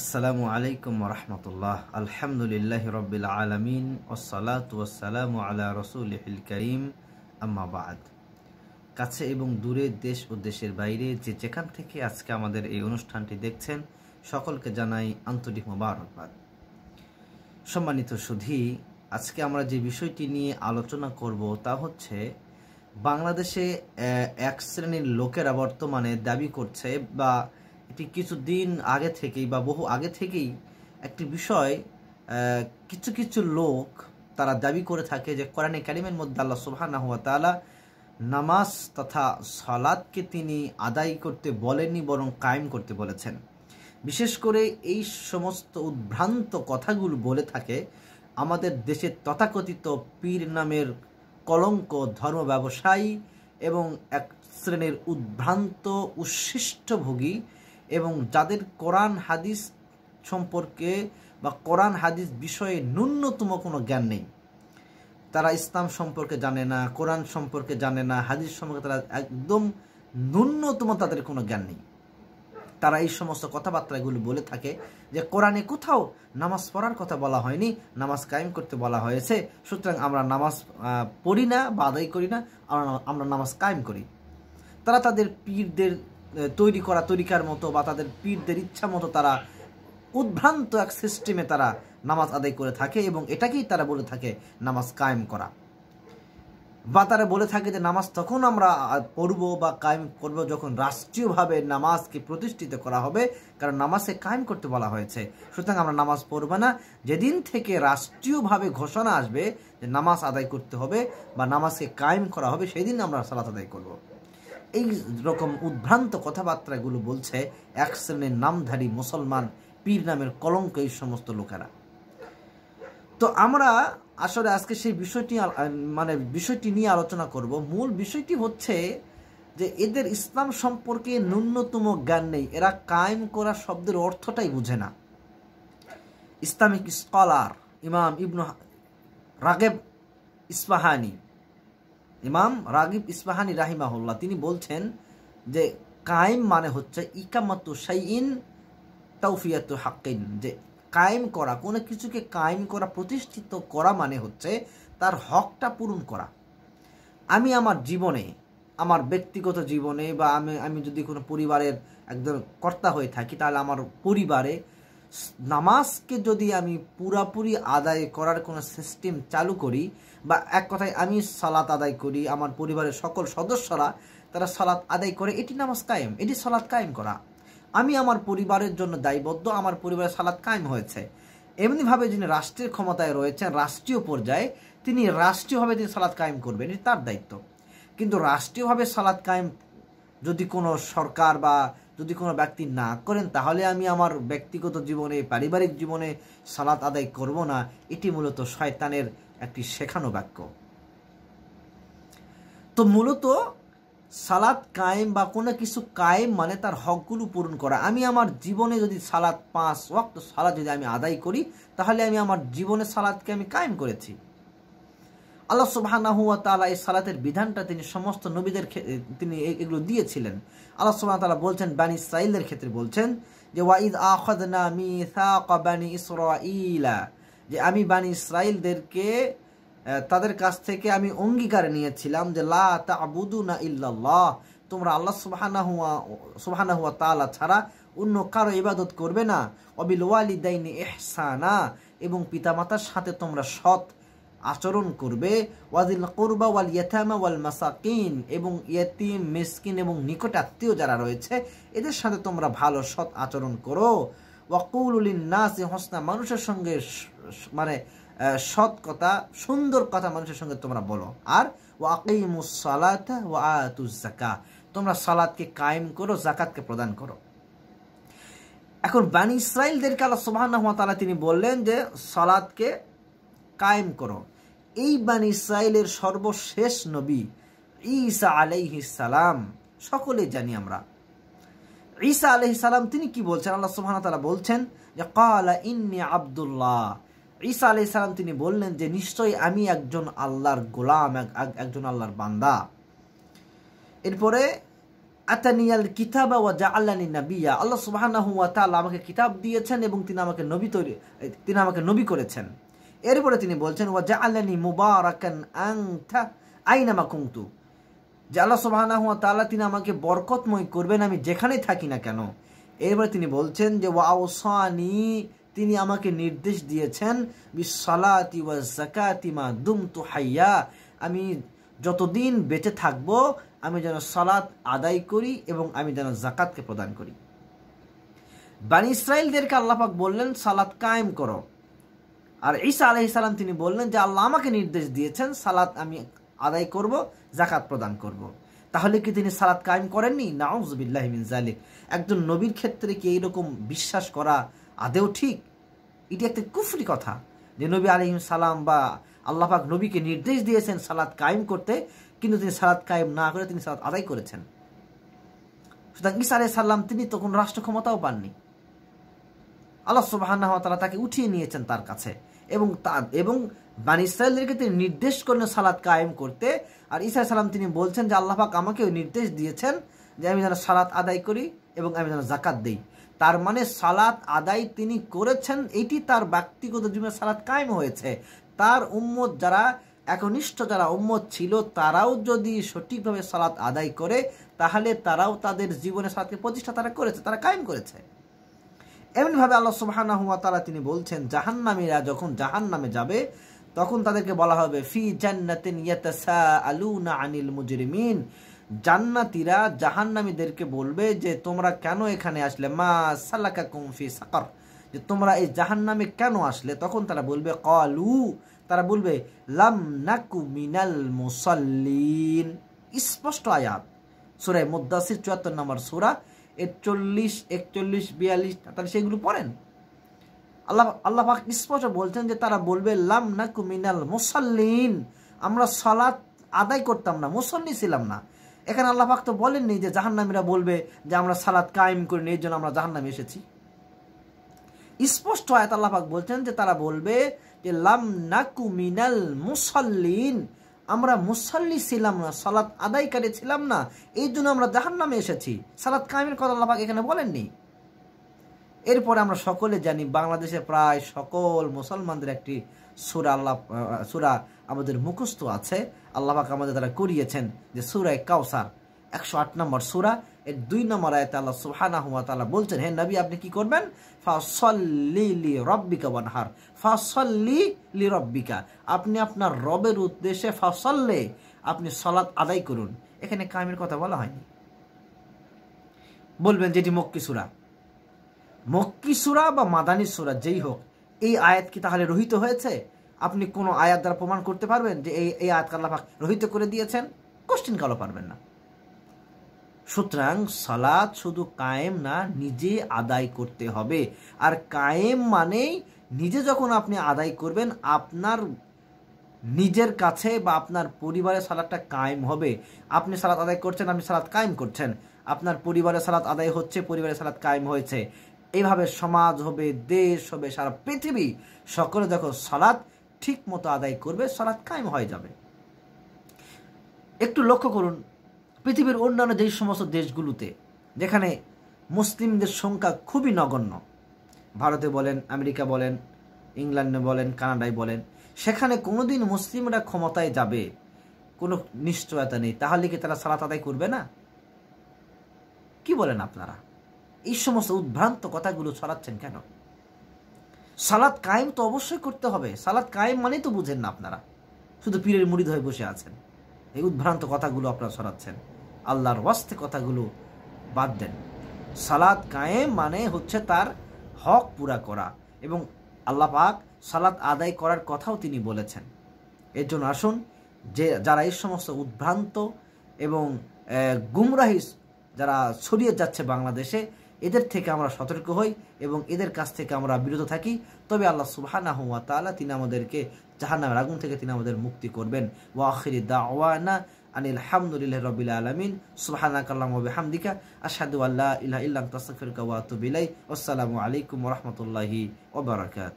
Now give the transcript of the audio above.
আসসালামু আলাইকুম রহমতুল্লাহ আলহামদুলিল্লাহ রবিল আলমিন ওসালাত ওসালামু আলা রসুল করিম আম্মাবাদ কাছে এবং দূরে দেশ ও দেশের বাইরে যে যেখান থেকে আজকে আমাদের এই অনুষ্ঠানটি দেখছেন সকলকে জানাই আন্তরিক মোবারকবাদ সম্মানিত সুধী আজকে আমরা যে বিষয়টি নিয়ে আলোচনা করব তা হচ্ছে বাংলাদেশে এক শ্রেণীর লোকেরা বর্তমানে দাবি করছে বা এটি কিছুদিন আগে থেকেই বা বহু আগে থেকেই একটি বিষয় কিছু কিছু লোক তারা দাবি করে থাকে যে কোরআনে কারিমের মধ্যে আল্লাহ সুবাহানা তালা নামাজ তথা সালাদকে তিনি আদায় করতে বলেননি বরং কায়েম করতে বলেছেন বিশেষ করে এই সমস্ত উদ্ভ্রান্ত কথাগুলো বলে থাকে আমাদের দেশের তথাকথিত পীর নামের কলঙ্ক ধর্ম ব্যবসায়ী এবং এক শ্রেণীর উদ্ভ্রান্ত উচ্ছিষ্টভোগী এবং যাদের কোরআন হাদিস সম্পর্কে বা কোরআন হাদিস বিষয়ে ন্যূনতম কোনো জ্ঞান নেই তারা ইসলাম সম্পর্কে জানে না কোরআন সম্পর্কে জানে না হাদিস সম্পর্কে তারা একদম ন্যূনতম তাদের কোনো জ্ঞান নেই তারা এই সমস্ত কথাবার্তাগুলো বলে থাকে যে কোরআনে কোথাও নামাজ পড়ার কথা বলা হয়নি নামাজ কায়েম করতে বলা হয়েছে সুতরাং আমরা নামাজ পড়ি না বা আদায় করি না আমরা নামাজ কায়েম করি তারা তাদের পীরদের তৈরি করা তরিকার মতো বা তাদের পীরদের ইচ্ছা মতো তারা উদ্ভ্রান্ত এক সিস্টেমে তারা নামাজ আদায় করে থাকে এবং এটাকেই তারা বলে থাকে নামাজ কায়েম করা বা তারা বলে থাকে যে নামাজ তখন আমরা পড়ব বা কায়েম করব যখন রাষ্ট্রীয়ভাবে নামাজকে প্রতিষ্ঠিত করা হবে কারণ নামাজে কায়েম করতে বলা হয়েছে সুতরাং আমরা নামাজ পড়ব না যেদিন থেকে রাষ্ট্রীয়ভাবে ঘোষণা আসবে যে নামাজ আদায় করতে হবে বা নামাজকে কায়েম করা হবে সেদিন আমরা সালাত আদায় করব। এই রকম উদ্ভ্রান্ত কথাবার্তাগুলো বলছে এক শ্রেণীর নামধারী মুসলমান পীর নামের কলঙ্ক এই সমস্ত লোকেরা তো আমরা আসলে আজকে সেই বিষয়টি মানে বিষয়টি নিয়ে আলোচনা করব মূল বিষয়টি হচ্ছে যে এদের ইসলাম সম্পর্কে ন্যূনতম জ্ঞান নেই এরা কায়েম করা শব্দের অর্থটাই বুঝে না ইসলামিক স্কলার ইমাম ইবনু রাগেব ইসফাহানি ইমাম রাগিব ইসমাহানি রাহিমাহুল্লাহ তিনি বলছেন যে কায়েম মানে হচ্ছে ইকামাতু সাইন তৌফিয়াতু হাক্কিন যে কায়েম করা কোনো কিছুকে কায়েম করা প্রতিষ্ঠিত করা মানে হচ্ছে তার হকটা পূরণ করা আমি আমার জীবনে আমার ব্যক্তিগত জীবনে বা আমি আমি যদি কোনো পরিবারের একজন কর্তা হয়ে থাকি তাহলে আমার পরিবারে নামাজকে যদি আমি পুরাপুরি আদায় করার কোনো সিস্টেম চালু করি বা এক কথায় আমি সালাত আদায় করি আমার পরিবারের সকল সদস্যরা তারা সালাত আদায় করে এটি নামাজ কায়েম এটি সালাত কায়েম করা আমি আমার পরিবারের জন্য দায়বদ্ধ আমার পরিবারের সালাত কায়েম হয়েছে এমনিভাবে যিনি রাষ্ট্রের ক্ষমতায় রয়েছেন রাষ্ট্রীয় পর্যায়ে তিনি রাষ্ট্রীয়ভাবে তিনি সালাদ কায়েম করবেন এটি তার দায়িত্ব কিন্তু রাষ্ট্রীয়ভাবে সালাদ কায়েম যদি কোনো সরকার বা যদি কোনো ব্যক্তি না করেন তাহলে আমি আমার ব্যক্তিগত জীবনে পারিবারিক জীবনে সালাত আদায় করব না এটি মূলত শয়তানের একটি শেখানো বাক্য তো মূলত সালাদ কায়েম বা কোনো কিছু কায়েম মানে তার হকগুলো পূরণ করা আমি আমার জীবনে যদি সালাদ পাঁচ ওয়াক্ত সালাদ যদি আমি আদায় করি তাহলে আমি আমার জীবনে সালাদকে আমি কায়েম করেছি আল্লাহ সুবাহানাহুয়া তালা এই সালাতের বিধানটা তিনি সমস্ত নবীদের তিনি এগুলো দিয়েছিলেন আল্লাহ সুবাহ তালা বলছেন বানি সাইলের ক্ষেত্রে বলছেন যে ওয়াঈদ আহদনা মি বানি ইসরা যে আমি বানি ইসরাইলদেরকে তাদের কাছ থেকে আমি অঙ্গীকার নিয়েছিলাম যে লা তা আবুদু না ইল্লাল্লাহ তোমরা আল্লাহ সুবাহানাহুয়া তালা ছাড়া অন্য কারো ইবাদত করবে না অবিল ওয়ালিদাইনি এহসানা এবং পিতামাতার সাথে তোমরা সৎ আচরণ করবে ওয়াজিল কোরবা ওয়াল ইয়েথামা ওয়াল মাসাকিন এবং ইয়েতিম মিসকিন এবং নিকট আত্মীয় যারা রয়েছে এদের সাথে তোমরা ভালো সৎ আচরণ করো ওয়াকুলিন নাসি হসনা মানুষের সঙ্গে মানে সৎ কথা সুন্দর কথা মানুষের সঙ্গে তোমরা বলো আর ওয়াকিমুসালাতা ওয়া আতুজাকা তোমরা সালাদকে কায়েম করো জাকাতকে প্রদান করো এখন বাণী ইসরায়েলদেরকে আল্লাহ সুবাহ তিনি বললেন যে সালাদকে কায়েম করো এই বাণী ইসরায়েলের সর্বশেষ নবী ঈসা সালাম সকলে জানি আমরা ঈসা সালাম তিনি কি বলছেন আল্লাহ সুহানা তালা বলছেন যে কালা ইন্নি আবদুল্লাহ ঈসা সালাম তিনি বললেন যে নিশ্চয়ই আমি একজন আল্লাহর গোলাম একজন আল্লাহর বান্দা এরপরে আতানিয়াল কিতাব ওয়া জা নাবিয়া আল্লাহ সুবাহ আমাকে কিতাব দিয়েছেন এবং তিনি আমাকে নবী তৈরি তিনি আমাকে নবী করেছেন এরপরে তিনি বলছেন ওয়া জাআলানি মুবারাকান আনতা আইনামা কুনতু যে আল্লাহ সুবহানাহু ওয়া তাআলা তিনি আমাকে বরকতময় করবেন আমি যেখানেই থাকি না কেন এরপরে তিনি বলছেন যে ওয়া আওসানি তিনি আমাকে নির্দেশ দিয়েছেন বিসালাতি ওয়া জাকাতি মা দুম দুমতু হাইয়া আমি যতদিন বেঁচে থাকব আমি যেন সালাত আদায় করি এবং আমি যেন জাকাতকে প্রদান করি বানি ইসরায়েলদেরকে আল্লাপাক বললেন সালাত কায়েম করো আর ঈসা আলহি সালাম তিনি বললেন যে আল্লাহ আমাকে নির্দেশ দিয়েছেন সালাত আমি আদায় করব জাকাত প্রদান করব। তাহলে কি তিনি সালাত কায়েম করেননি নাউজবিল্লাহ মিন জালিক একজন নবীর ক্ষেত্রে কি এইরকম বিশ্বাস করা আদেও ঠিক এটি একটা কুফরি কথা যে নবী আলহিম সালাম বা আল্লাহাক নবীকে নির্দেশ দিয়েছেন সালাদ কায়েম করতে কিন্তু তিনি সালাদ কায়েম না করে তিনি সালাদ আদায় করেছেন সুতরাং ইসা আলাই সাল্লাম তিনি তখন রাষ্ট্র ক্ষমতাও পাননি আল্লাহ সুবাহ তাকে উঠিয়ে নিয়েছেন তার কাছে এবং তা এবং বান ইসরায়েলদেরকে তিনি নির্দেশ করলেন সালাদ কায়েম করতে আর ইসা সালাম তিনি বলছেন যে আল্লাহাক আমাকেও নির্দেশ দিয়েছেন যে আমি যেন সালাদ আদায় করি এবং আমি যেন জাকাত দিই তার মানে সালাত আদায় তিনি করেছেন এটি তার ব্যক্তিগত জীবনে সালাত কায়েম হয়েছে তার উম্মত যারা একনিষ্ঠ যারা উম্মত ছিল তারাও যদি সঠিকভাবে সালাত আদায় করে তাহলে তারাও তাদের জীবনে সালাতকে প্রতিষ্ঠা তারা করেছে তারা কায়েম করেছে এমনিভাবে আল্লাহ সুবাহানা হুয়া তালা তিনি বলছেন জাহান্নামীরা যখন জাহান্নামে যাবে তখন তাদেরকে বলা হবে ফি জান্নাতিন ইয়াতাসা আনিল মুজরিমিন জান্নাতিরা জাহান্নামীদেরকে বলবে যে তোমরা কেন এখানে আসলে মা সালাকা কুমফি সাকর যে তোমরা এই জাহান্নামে কেন আসলে তখন তারা বলবে কলু তারা বলবে লাম নাকু মিনাল মুসল্লিন স্পষ্ট আয়াত সুরায় মুদাসির চুয়াত্তর নম্বর সুরা একচল্লিশ একচল্লিশ বিয়াল্লিশ তারা সেগুলো পড়েন আল্লাহ আল্লাহ পাক স্পষ্ট বলছেন যে তারা বলবে লাম না কুমিনাল মুসল্লিন আমরা সালাত আদায় করতাম না মুসল্লি ছিলাম না এখানে আল্লাহ পাক তো বলেননি যে জাহান্নামীরা বলবে যে আমরা সালাদ কায়েম নি এই জন্য আমরা জাহান্নামে এসেছি স্পষ্ট আয়াত আল্লাহ পাক বলছেন যে তারা বলবে যে লাম নাকু মিনাল মুসল্লিন আমরা মুসাল্লি ছিলাম না সালাত আদায়কারী ছিলাম না এই জন্য আমরা জাহান নামে এসেছি সালাত কামের কথা আল্লাহ এখানে বলেননি এরপরে আমরা সকলে জানি বাংলাদেশে প্রায় সকল মুসলমানদের একটি সুরা আল্লাহ সুরা আমাদের মুখস্থ আছে আল্লাহাক আমাদের তারা করিয়েছেন যে সুরায় কাউসার একশো আট নম্বর সুরা এর দুই নম্বর আয়তে আল্লাহ সুহানা হুয়া তালা বলছেন হে নবী আপনি কি করবেন ফাসল্লি লি রব্বিকা বানহার ফাসল্লি লি রব্বিকা আপনি আপনার রবের উদ্দেশ্যে ফাসল্লে আপনি সলাদ আদায় করুন এখানে কামের কথা বলা হয়নি বলবেন যেটি মক্কি সুরা মক্কি সুরা বা মাদানী সুরা যেই হোক এই আয়াত কি তাহলে রহিত হয়েছে আপনি কোনো আয়াত দ্বারা প্রমাণ করতে পারবেন যে এই এই আয়াত কাল্লাফাক রহিত করে দিয়েছেন কোশ্চিন কালো পারবেন না সুতরাং সালাদ শুধু কায়েম না নিজে আদায় করতে হবে আর কায়েম মানেই নিজে যখন আপনি আদায় করবেন আপনার নিজের কাছে বা আপনার পরিবারের সালাদটা কায়েম হবে আপনি সালাদ আদায় করছেন আপনি সালাদ কায়েম করছেন আপনার পরিবারে সালাদ আদায় হচ্ছে পরিবারের সালাদ কায়েম হয়েছে এইভাবে সমাজ হবে দেশ হবে সারা পৃথিবী সকলে যখন সালাদ ঠিক মতো আদায় করবে সালাদ কায়েম হয়ে যাবে একটু লক্ষ্য করুন পৃথিবীর অন্যান্য যেই সমস্ত দেশগুলোতে যেখানে মুসলিমদের সংখ্যা খুবই নগণ্য ভারতে বলেন আমেরিকা বলেন ইংল্যান্ডে বলেন কানাডায় বলেন সেখানে কোনোদিন মুসলিমরা ক্ষমতায় যাবে কোনো নিশ্চয়তা নেই তাহলে কি তারা সালাত আদায় করবে না কি বলেন আপনারা এই সমস্ত উদ্ভ্রান্ত কথাগুলো ছড়াচ্ছেন কেন সালাদ কায়েম তো অবশ্যই করতে হবে সালাদ কায়েম মানে তো বুঝেন না আপনারা শুধু পীরের মুড়িদ হয়ে বসে আছেন এই উদ্ভ্রান্ত কথাগুলো আপনারা ছড়াচ্ছেন আল্লাহর ওয়াস্তে কথাগুলো বাদ দেন সালাদ কায়েম মানে হচ্ছে তার হক পুরা করা এবং আল্লাহ পাক সালাত আদায় করার কথাও তিনি বলেছেন এর জন্য আসুন যে যারা এই সমস্ত উদ্ভ্রান্ত এবং গুমরাহি যারা ছড়িয়ে যাচ্ছে বাংলাদেশে এদের থেকে আমরা সতর্ক হই এবং এদের কাছ থেকে আমরা বিরত থাকি তবে আল্লাহ সুবাহ তিনি আমাদেরকে জাহান্নামের আগুন থেকে তিনি আমাদের মুক্তি করবেন ওয়াখির ওয়ানা আনিল হামদুলিল্লাহ রবিল আলমিন সুবাহানাকাল্লাম হামদিকা আসাদু আল্লাহ ইলাহ ইল্লাম তাসফির কাওয়াতুবিলাই আসসালামু আলাইকুম রহমতুল্লাহি ওবরাকাত